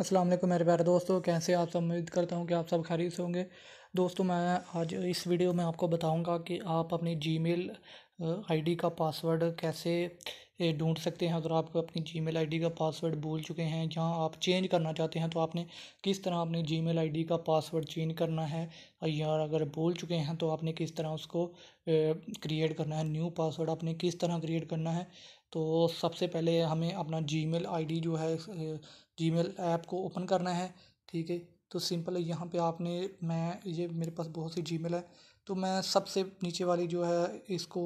अस्सलाम वालेकुम मेरे प्यारे दोस्तों कैसे आप सब उम्मीद करता हूँ कि आप सब खैरियत से होंगे दोस्तों मैं आज इस वीडियो में आपको बताऊंगा कि आप अपनी जीमेल आईडी का पासवर्ड कैसे ढूंढ सकते हैं अगर आप अपनी जीमेल आईडी का पासवर्ड भूल चुके हैं या आप चेंज करना चाहते हैं तो आपने किस तरह अपनी आई डी का पासवर्ड चेंज करना है या अगर भूल चुके हैं तो आपने किस तरह उसको क्रिएट करना है न्यू पासवर्ड आपने किस तरह क्रिएट करना है तो सबसे पहले हमें अपना जी मेल आई डी जो है जीमेल ऐप को ओपन करना है ठीक है तो सिंपल है यहाँ पे आपने मैं ये मेरे पास बहुत सी जीमेल है तो मैं सबसे नीचे वाली जो है इसको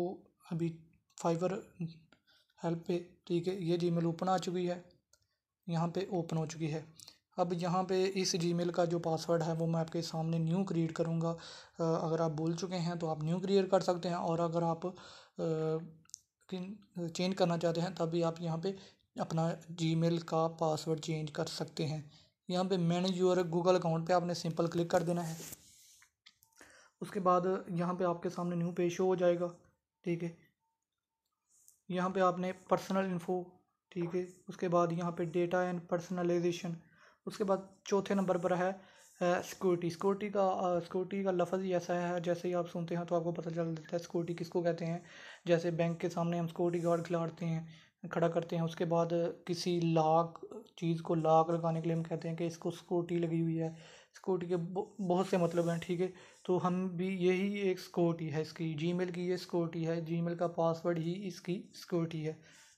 अभी फाइवर हेल्प पे ठीक है ये जीमेल ओपन आ चुकी है यहाँ पे ओपन हो चुकी है अब यहाँ पे इस जीमेल का जो पासवर्ड है वो मैं आपके सामने न्यू क्रिएट करूँगा अगर आप भूल चुके हैं तो आप न्यू क्रिएट कर सकते हैं और अगर आप चेंज करना चाहते हैं तभी आप यहाँ पे अपना जीमेल का पासवर्ड चेंज कर सकते हैं यहाँ पे मैनेज योर गूगल अकाउंट पे आपने सिंपल क्लिक कर देना है उसके बाद यहाँ पे आपके सामने न्यू पेज शो हो जाएगा ठीक है यहाँ पे आपने पर्सनल इन्फो ठीक है उसके बाद यहाँ पे डेटा एंड पर्सनलाइजेशन उसके बाद चौथे नंबर पर है सिक्योरिटी सिक्योरिटी का सिक्योरिटी का लफ्ज़ ही ऐसा है जैसे ही आप सुनते हैं तो आपको पता चल जाता है सिक्योरिटी किसको कहते हैं जैसे बैंक के सामने हम सिक्योरिटी गार्ड खिलाड़ते हैं खड़ा करते हैं उसके बाद किसी लाग चीज़ को लाग लगाने के लिए हम कहते हैं कि इसको स्कूटी लगी हुई है स्कूटी के बहुत से मतलब हैं ठीक है तो हम भी यही एक स्कूटी है इसकी जी की ये स्कूटी है जी का पासवर्ड ही इसकी स्कूटी है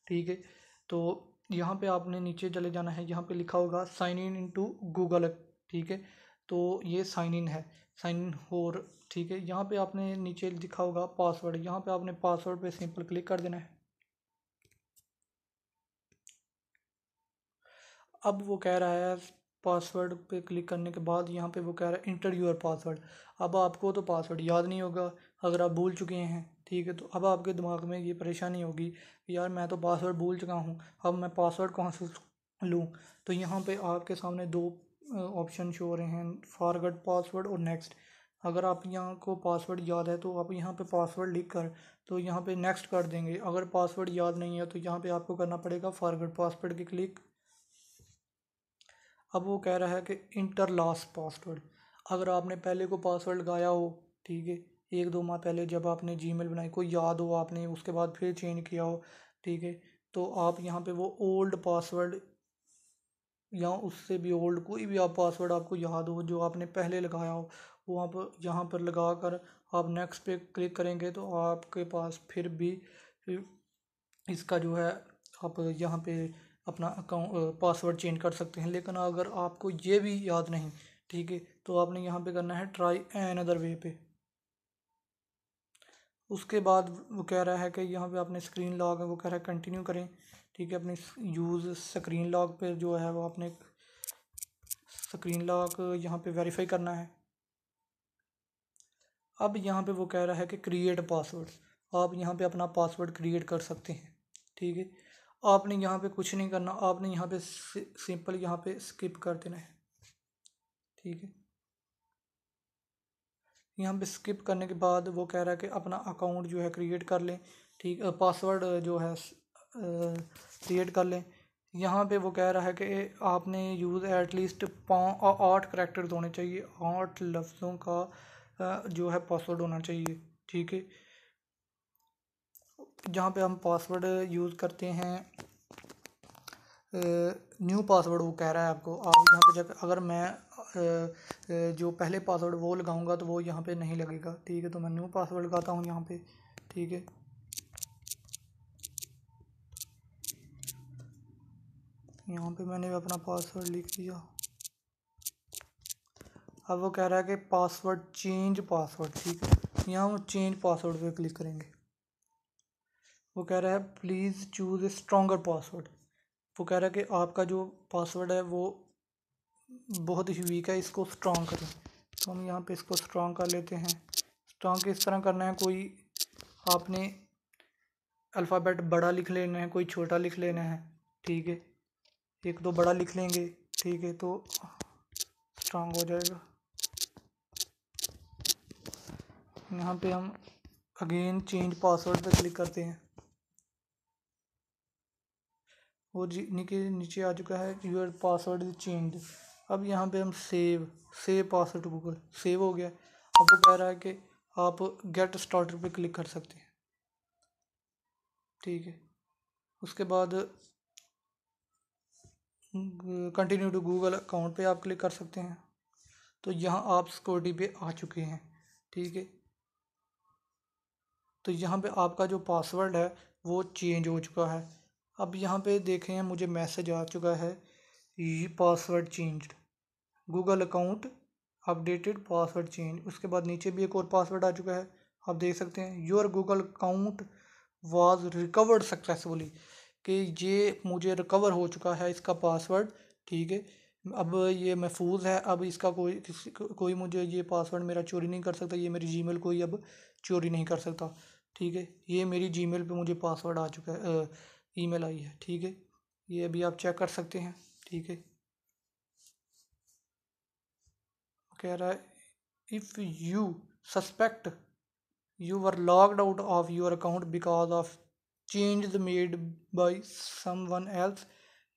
ठीक है तो यहाँ पे आपने नीचे चले जाना है यहाँ पे लिखा होगा साइन इन इनटू गूगल ठीक है तो ये साइन इन है साइन इन और ठीक है यहाँ पे आपने नीचे लिखा होगा पासवर्ड यहाँ पे आपने पासवर्ड पे सिंपल क्लिक कर देना है अब वो कह रहा है पासवर्ड पे क्लिक करने के बाद यहाँ पे वो कह रहा है इंटर यूर पासवर्ड अब आपको तो पासवर्ड याद नहीं होगा अगर आप भूल चुके हैं ठीक है तो अब आपके दिमाग में ये परेशानी होगी यार मैं तो पासवर्ड भूल चुका हूँ अब मैं पासवर्ड कहाँ से लूँ तो यहाँ पे आपके सामने दो ऑप्शन शो हो रहे हैं फॉरगेट पासवर्ड और नेक्स्ट अगर आप यहाँ को पासवर्ड याद है तो आप यहाँ पे पासवर्ड लिख कर तो यहाँ पे नेक्स्ट कर देंगे अगर पासवर्ड याद नहीं है तो यहाँ पे आपको करना पड़ेगा फॉरगेट पासवर्ड की क्लिक अब वो कह रहा है कि इंटर लास्ट पासवर्ड अगर आपने पहले को पासवर्ड लगाया हो ठीक है एक दो माह पहले जब आपने जी मेल बनाई कोई याद हो आपने उसके बाद फिर चेंज किया हो ठीक है तो आप यहाँ पे वो ओल्ड पासवर्ड या उससे भी ओल्ड कोई भी आप पासवर्ड आपको याद हो जो आपने पहले लगाया हो वो आप यहाँ पर लगा कर आप नेक्स्ट पे क्लिक करेंगे तो आपके पास फिर भी इसका जो है आप यहाँ पे अपना अकाउंट पासवर्ड चेंज कर सकते हैं लेकिन अगर आपको ये भी याद नहीं ठीक है तो आपने यहाँ पे करना है ट्राई एन अदर वे पे उसके बाद वो कह रहा है कि यहाँ पे आपने स्क्रीन लॉग है वो कह रहा है कंटिन्यू करें ठीक है अपने यूज़ स्क्रीन लॉग पे जो है वो आपने स्क्रीन लॉक यहाँ पे वेरीफाई करना है अब यहाँ पे वो कह रहा है कि क्रिएट पासवर्ड आप यहाँ पे अपना पासवर्ड क्रिएट कर सकते हैं ठीक है आपने यहाँ पे कुछ नहीं करना आपने यहाँ पे सिंपल यहाँ पे स्किप कर देना है ठीक है यहाँ पे स्किप करने के बाद वो कह रहा है कि अपना अकाउंट जो है क्रिएट कर लें ठीक पासवर्ड जो है क्रिएट कर लें यहाँ पे वो कह रहा है कि आपने यूज़ एटलीस्ट पाँ आठ करेक्टर्स होने चाहिए आठ लफ्ज़ों का जो है पासवर्ड होना चाहिए ठीक है जहाँ पे हम पासवर्ड यूज़ करते हैं न्यू पासवर्ड वो कह रहा है आपको आप यहाँ पे जब अगर मैं जो पहले पासवर्ड वो लगाऊंगा तो वो यहाँ पे नहीं लगेगा ठीक है तो मैं न्यू पासवर्ड लगाता हूँ यहाँ पे ठीक है यहाँ पे मैंने अपना पासवर्ड लिख दिया अब वो कह रहा है कि पासवर्ड चेंज पासवर्ड ठीक है यहाँ हम चेंज पासवर्ड पे क्लिक करेंगे वो कह रहा है please choose a stronger password वो कह रहा है कि आपका जो पासवर्ड है वो बहुत ही वीक है इसको स्ट्रॉन्ग करें तो हम यहाँ पे इसको स्ट्रॉन्ग कर लेते हैं स्ट्रॉन्ग इस तरह करना है कोई आपने अल्फ़ाबेट बड़ा लिख लेना है कोई छोटा लिख लेना है ठीक है एक दो बड़ा लिख लेंगे ठीक है तो स्ट्रांग हो जाएगा यहाँ पे हम अगेन चेंज पासवर्ड पे क्लिक करते हैं और नीचे नीचे आ चुका है योर पासवर्ड इज चेंज अब यहाँ पे हम save save password Google save हो गया अब वो कह रहा है कि आप गेट स्टार्टर पे क्लिक कर सकते हैं ठीक है उसके बाद कंटिन्यू टू गूगल अकाउंट पे आप क्लिक कर सकते हैं तो यहाँ आप सिक्योरिटी पे आ चुके हैं ठीक है तो यहाँ पे आपका जो पासवर्ड है वो चेंज हो चुका है अब यहाँ पे देखें मुझे मैसेज आ चुका है ये password change Google account updated password change उसके बाद नीचे भी एक और पासवर्ड आ चुका है आप देख सकते हैं your Google account was recovered successfully कि ये मुझे रिकवर हो चुका है इसका पासवर्ड ठीक है अब ये महफूज है अब इसका कोई किसी को, कोई मुझे ये पासवर्ड मेरा चोरी नहीं कर सकता ये मेरी जी मेल कोई अब चोरी नहीं कर सकता ठीक है ये मेरी जी मेल पर मुझे पासवर्ड आ चुका है ईमेल आई है ठीक है ये अभी आप चेक कर सकते हैं ठीक है कह रहा है if you suspect you are logged out of your account because of change made by someone else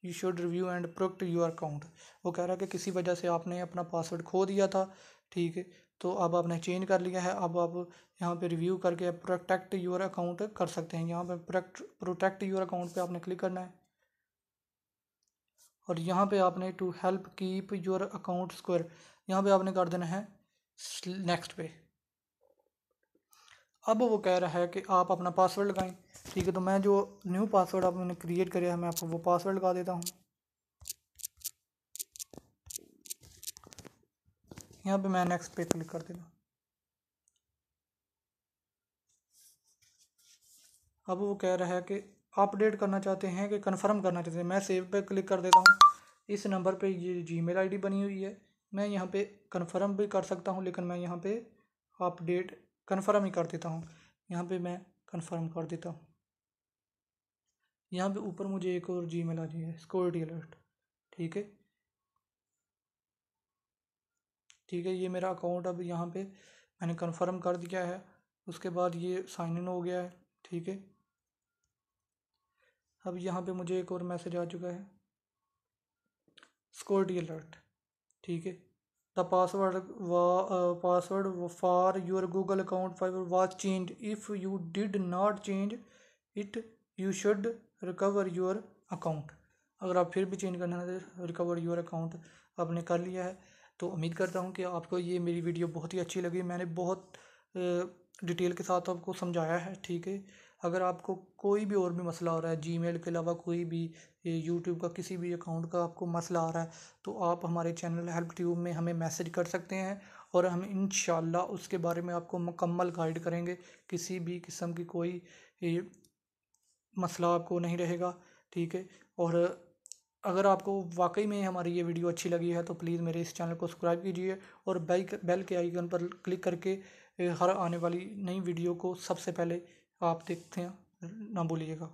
you should review and protect your account वो कह रहा है कि किसी वजह से आपने अपना पासवर्ड खो दिया था ठीक है तो अब आपने चेंज कर लिया है अब आप यहाँ पे रिव्यू करके प्रोटेक्ट योर अकाउंट कर सकते हैं यहाँ पे प्रोटेक्ट प्रोटेक्ट योर अकाउंट पे आपने क्लिक करना है और यहाँ पे आपने to help keep your account secure यहाँ पे आपने कर देना है नेक्स्ट पे अब वो कह रहा है कि आप अपना पासवर्ड लगाएं ठीक है तो मैं जो न्यू पासवर्ड आपने क्रिएट कराया है मैं आपको वो पासवर्ड लगा देता हूँ यहाँ पे मैं नेक्स्ट पे क्लिक कर देना अब वो कह रहा है कि अपडेट करना चाहते हैं कि कंफर्म करना चाहते हैं मैं सेव पे क्लिक कर देता हूँ इस नंबर पे ये जी मेल आई बनी हुई है मैं यहाँ पे कंफर्म भी कर सकता हूँ लेकिन मैं यहाँ पे अपडेट कंफर्म ही कर देता हूँ यहाँ पे मैं कंफर्म कर देता हूँ यहाँ पे ऊपर मुझे एक और जी मेल आ जाइए सिक्योरिटी अलर्ट ठीक है ठीक है ये मेरा अकाउंट अब यहाँ पे मैंने कंफर्म कर दिया है उसके बाद ये साइन इन हो गया है ठीक है अब यहाँ पे मुझे एक और मैसेज आ चुका है सिक्योरिटी अलर्ट ठीक है the password password for your Google account फाइवर was change if you did not change it you should recover your account अगर आप फिर भी चेंज करना चाहते रिकवर योर अकाउंट आपने कर लिया है तो उम्मीद करता हूँ कि आपको ये मेरी वीडियो बहुत ही अच्छी लगी मैंने बहुत डिटेल के साथ आपको समझाया है ठीक है अगर आपको कोई भी और भी मसला आ रहा है जीमेल के अलावा कोई भी यूट्यूब का किसी भी अकाउंट का आपको मसला आ रहा है तो आप हमारे चैनल हेल्प ट्यूब में हमें मैसेज कर सकते हैं और हम इन उसके बारे में आपको मुकम्मल गाइड करेंगे किसी भी किस्म की कोई मसला आपको नहीं रहेगा ठीक है और अगर आपको वाकई में हमारी ये वीडियो अच्छी लगी है तो प्लीज़ मेरे इस चैनल को सब्सक्राइब कीजिए और बेल बेल के आइकन पर क्लिक करके हर आने वाली नई वीडियो को सबसे पहले आप देखते हैं ना भूलिएगा